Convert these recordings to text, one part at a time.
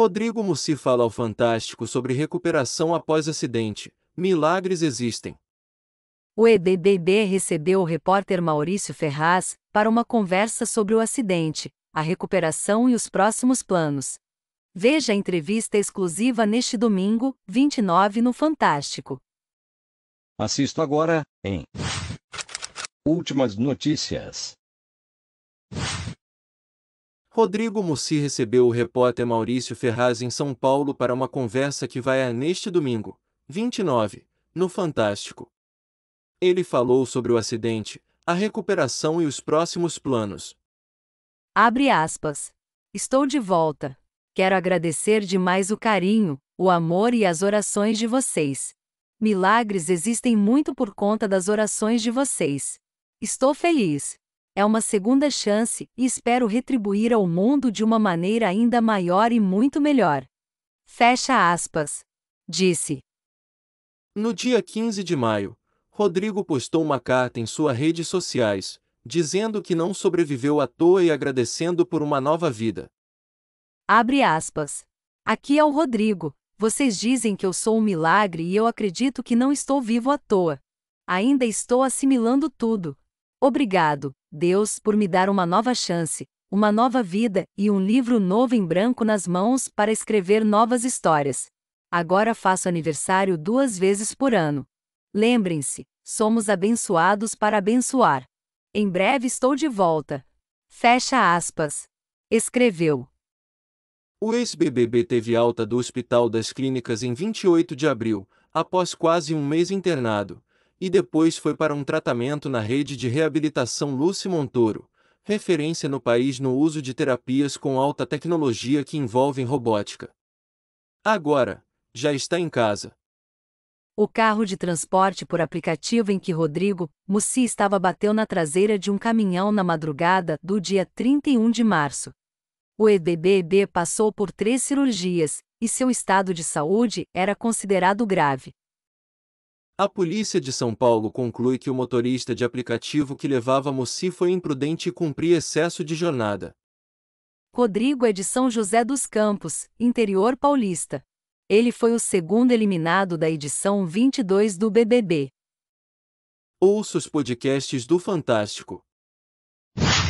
Rodrigo Mussi fala ao Fantástico sobre recuperação após acidente. Milagres existem. O EDDD recebeu o repórter Maurício Ferraz para uma conversa sobre o acidente, a recuperação e os próximos planos. Veja a entrevista exclusiva neste domingo, 29, no Fantástico. Assisto agora em Últimas Notícias. Rodrigo Mussi recebeu o repórter Maurício Ferraz em São Paulo para uma conversa que vai a neste domingo, 29, no Fantástico. Ele falou sobre o acidente, a recuperação e os próximos planos. Abre aspas. Estou de volta. Quero agradecer demais o carinho, o amor e as orações de vocês. Milagres existem muito por conta das orações de vocês. Estou feliz é uma segunda chance e espero retribuir ao mundo de uma maneira ainda maior e muito melhor. Fecha aspas. Disse. No dia 15 de maio, Rodrigo postou uma carta em suas redes sociais, dizendo que não sobreviveu à toa e agradecendo por uma nova vida. Abre aspas. Aqui é o Rodrigo. Vocês dizem que eu sou um milagre e eu acredito que não estou vivo à toa. Ainda estou assimilando tudo, Obrigado, Deus, por me dar uma nova chance, uma nova vida e um livro novo em branco nas mãos para escrever novas histórias. Agora faço aniversário duas vezes por ano. Lembrem-se, somos abençoados para abençoar. Em breve estou de volta. Fecha aspas. Escreveu. O ex-BBB teve alta do Hospital das Clínicas em 28 de abril, após quase um mês internado e depois foi para um tratamento na rede de reabilitação Lúcio Montoro, referência no país no uso de terapias com alta tecnologia que envolvem robótica. Agora, já está em casa. O carro de transporte por aplicativo em que Rodrigo Mussi estava bateu na traseira de um caminhão na madrugada do dia 31 de março. O EBBB passou por três cirurgias e seu estado de saúde era considerado grave. A polícia de São Paulo conclui que o motorista de aplicativo que levava a Moci foi imprudente e cumpria excesso de jornada. Rodrigo é de São José dos Campos, interior paulista. Ele foi o segundo eliminado da edição 22 do BBB. Ouça os podcasts do Fantástico.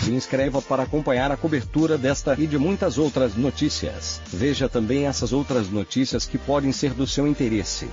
Se inscreva para acompanhar a cobertura desta e de muitas outras notícias. Veja também essas outras notícias que podem ser do seu interesse.